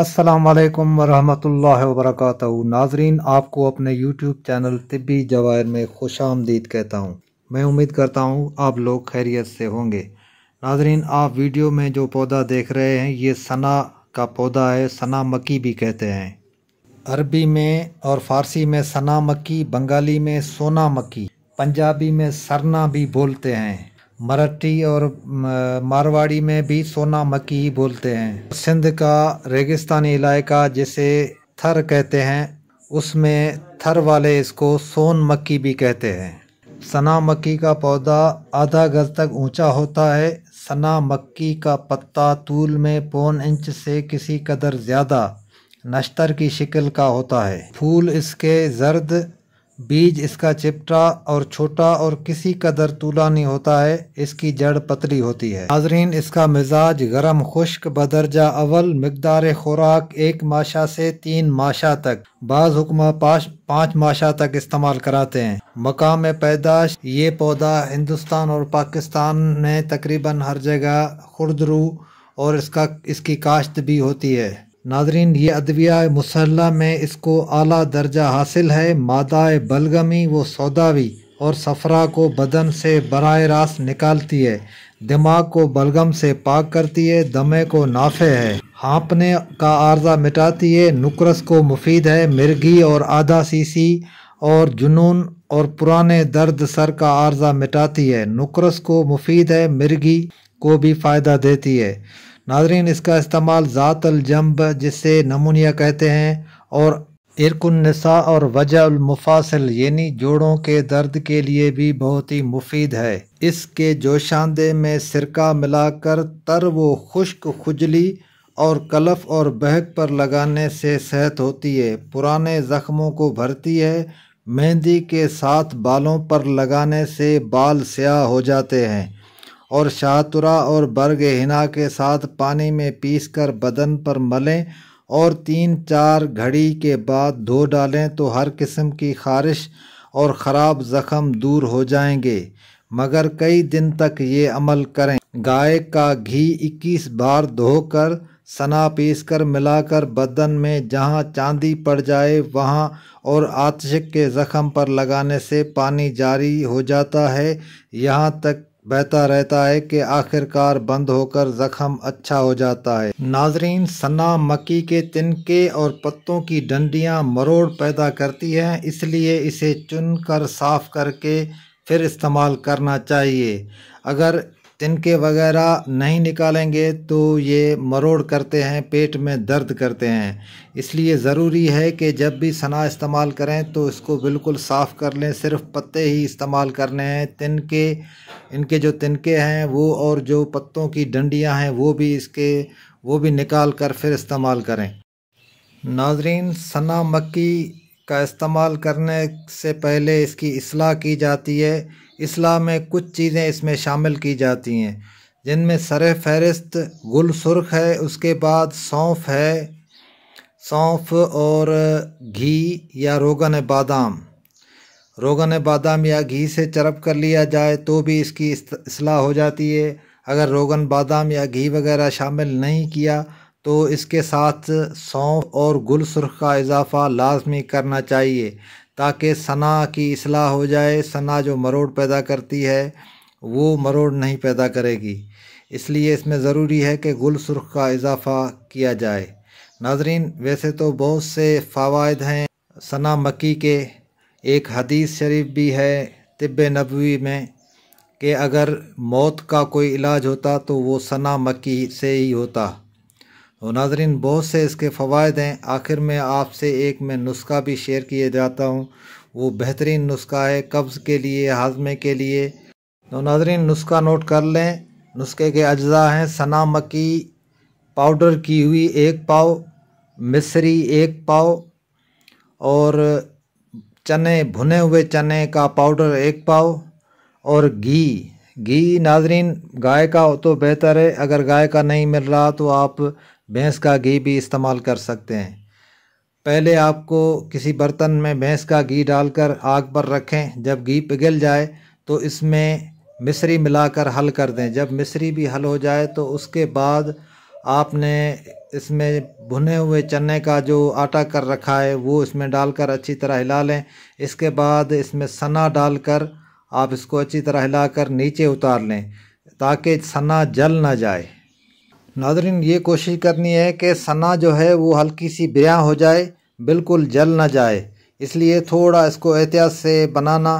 असलकम वरहमल वरक नाजरीन आपको अपने YouTube चैनल तिब्बी जवायर में खुश आमदीद कहता हूँ मैं उम्मीद करता हूँ आप लोग खैरियत से होंगे नाजरीन आप वीडियो में जो पौधा देख रहे हैं ये सना का पौधा है सना मक्की भी कहते हैं अरबी में और फारसी में सना मक्की बंगाली में सोना मक्की पंजाबी में सरना भी बोलते हैं मराठी और मारवाड़ी में भी सोना मक्की ही बोलते हैं सिंध का रेगिस्तानी इलाका जिसे थर कहते हैं उसमें थर वाले इसको सोन मक्की भी कहते हैं सना मक्की का पौधा आधा गज तक ऊंचा होता है सना मक्की का पत्ता तूल में पौन इंच से किसी कदर ज़्यादा नश्तर की शिकल का होता है फूल इसके जर्द बीज इसका चिपटा और छोटा और किसी कदर नहीं होता है इसकी जड़ पतली होती है नाजरीन इसका मिजाज गर्म खुश्क बदरजा अवल मकदार खुराक एक माशा से तीन माशा तक बाज़ हुक्मा पाँच पाँच माशा तक इस्तेमाल कराते हैं मकाम पैदाश ये पौधा हिंदुस्तान और पाकिस्तान में तकरीबन हर जगह खुर्दरू और इसका इसकी काश्त भी होती है नाजरीन ये अदविया मुसल्ला में इसको आला दर्जा हासिल है मादा बलगमी व सौदावी और सफरा को बदन से बर रास्त निकालती है दिमाग को बलगम से पाक करती है दमे को नाफे है हाँपने का आर्जा मिटाती है नुकरस को मुफीद है मिर्गी और आधा सीसी और जुनून और पुराने दर्द सर का आर्जा मिटाती है नुकरस को मुफीद है मिर्गी को भी फ़ायदा देती है नाजरीन इसका इस्तेमाल ज़ातलजम्ब जिसे नमूनिया कहते हैं और इरकुलनसा और वजहमफासल यानी जोड़ों के दर्द के लिए भी बहुत ही मुफीद है इसके जोशांदे में सिरका मिलाकर तर व खुश्क खुजली और कलफ और बहक पर लगाने से सेहत होती है पुराने ज़ख्मों को भरती है मेहंदी के साथ बालों पर लगाने से बाल स्याह हो जाते हैं और शाहतुरा और बर्ग हिना के साथ पानी में पीसकर बदन पर मलें और तीन चार घड़ी के बाद धो डालें तो हर किस्म की खारिश और ख़राब ज़ख़म दूर हो जाएंगे मगर कई दिन तक ये अमल करें गाय का घी 21 बार धोकर सना पीस कर मिलाकर बदन में जहाँ चांदी पड़ जाए वहाँ और आतशक के ज़ख़म पर लगाने से पानी जारी हो जाता है यहाँ तक बहता रहता है कि आखिरकार बंद होकर ज़ख़म अच्छा हो जाता है नाजरीन सना मक्की के तिनके और पत्तों की डंडियाँ मरोड़ पैदा करती हैं इसलिए इसे चुन कर साफ़ करके फिर इस्तेमाल करना चाहिए अगर तिनके वगैरह नहीं निकालेंगे तो ये मरोड़ करते हैं पेट में दर्द करते हैं इसलिए ज़रूरी है कि जब भी सना इस्तेमाल करें तो इसको बिल्कुल साफ़ कर लें सिर्फ पत्ते ही इस्तेमाल करने हैं तिनके इनके जो तिनके हैं वो और जो पत्तों की डंडियां हैं वो भी इसके वो भी निकाल कर फिर इस्तेमाल करें नाजरीन सना मक्की का इस्तेमाल करने से पहले इसकी असलाह की जाती है इस्लाम में कुछ चीज़ें इसमें शामिल की जाती हैं जिनमें सर फहरिस्त गुल सुर्ख है उसके बाद सौंफ है सौंफ और घी या रोगन बादाम रोगन बादाम या घी से चरप कर लिया जाए तो भी इसकी असलाह हो जाती है अगर रोगन बादाम या घी वगैरह शामिल नहीं किया तो इसके साथ सौंफ और गुल सुर्ख का इजाफ़ा लाजमी करना चाहिए ताकि सना की असलाह हो जाए सना जो मरोड़ पैदा करती है वो मरोड़ नहीं पैदा करेगी इसलिए इसमें ज़रूरी है कि गुल सुरख का इजाफ़ा किया जाए नाजरीन वैसे तो बहुत से फ़वाद हैं सना मक्की के एक हदीस शरीफ भी है तिब नबी में कि अगर मौत का कोई इलाज होता तो वो सना मक्की से ही होता और नाजरीन बहुत से इसके फ़वाद हैं आखिर में आपसे एक मैं नुस्खा भी शेयर किए जाता हूँ वो बेहतरीन नुस्खा है कब्ज़ के लिए हाजमे के लिए तो नाजरीन नुस्खा नोट कर लें नुस्खे के अज्जा हैं सना मकी पाउडर की हुई एक पाव मिसरी एक पाव और चने भुने हुए चने का पाउडर एक पाव और घी घी नाजरीन गाय का हो तो बेहतर है अगर गाय का नहीं मिल रहा तो आप भैंस का घी भी इस्तेमाल कर सकते हैं पहले आपको किसी बर्तन में भैंस का घी डालकर आग पर रखें जब घी पिघल जाए तो इसमें मिश्री मिलाकर हल कर दें जब मिश्री भी हल हो जाए तो उसके बाद आपने इसमें भुने हुए चने का जो आटा कर रखा है वो इसमें डालकर अच्छी तरह हिला लें इसके बाद इसमें सना डालकर आप इसको अच्छी तरह हिलाकर नीचे उतार लें ताकि सना जल ना जाए नाजरीन ये कोशिश करनी है कि सना जो है वो हल्की सी ब्याह हो जाए बिल्कुल जल ना जाए इसलिए थोड़ा इसको एहतियात से बनाना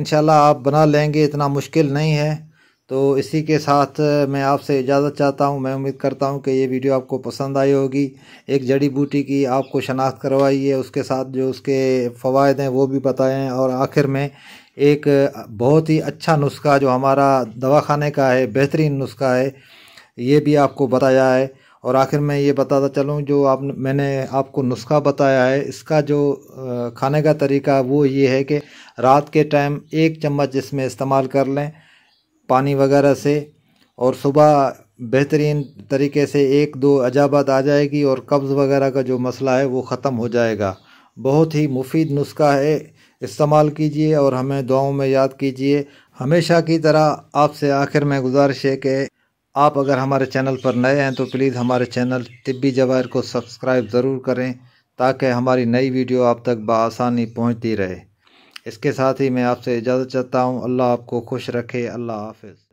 इन आप बना लेंगे इतना मुश्किल नहीं है तो इसी के साथ मैं आपसे इजाज़त चाहता हूँ मैं उम्मीद करता हूँ कि ये वीडियो आपको पसंद आई होगी एक जड़ी बूटी की आपको शनाख्त करवाई है उसके साथ जो उसके फ़वाद हैं वो भी बताएँ और आखिर में एक बहुत ही अच्छा नुस्खा जो हमारा दवा खाने का है बेहतरीन नुस्खा है ये भी आपको बताया है और आखिर में ये बताता चलूँ जो आप मैंने आपको नुस्खा बताया है इसका जो खाने का तरीका वो ये है कि रात के टाइम एक चम्मच इसमें इस्तेमाल कर लें पानी वगैरह से और सुबह बेहतरीन तरीके से एक दो अजाबत आ जाएगी और कब्ज़ वगैरह का जो मसला है वो ख़त्म हो जाएगा बहुत ही मुफीद नुस्खा है इस्तेमाल कीजिए और हमें दुआओं में याद कीजिए हमेशा की तरह आपसे आखिर में गुजारिश है कि आप अगर हमारे चैनल पर नए हैं तो प्लीज़ हमारे चैनल तिब्बी जवायर को सब्सक्राइब ज़रूर करें ताकि हमारी नई वीडियो आप तक बसानी पहुँचती रहे इसके साथ ही मैं आपसे इजाज़त चाहता हूँ अल्लाह आपको खुश रखे अल्लाह हाफिज़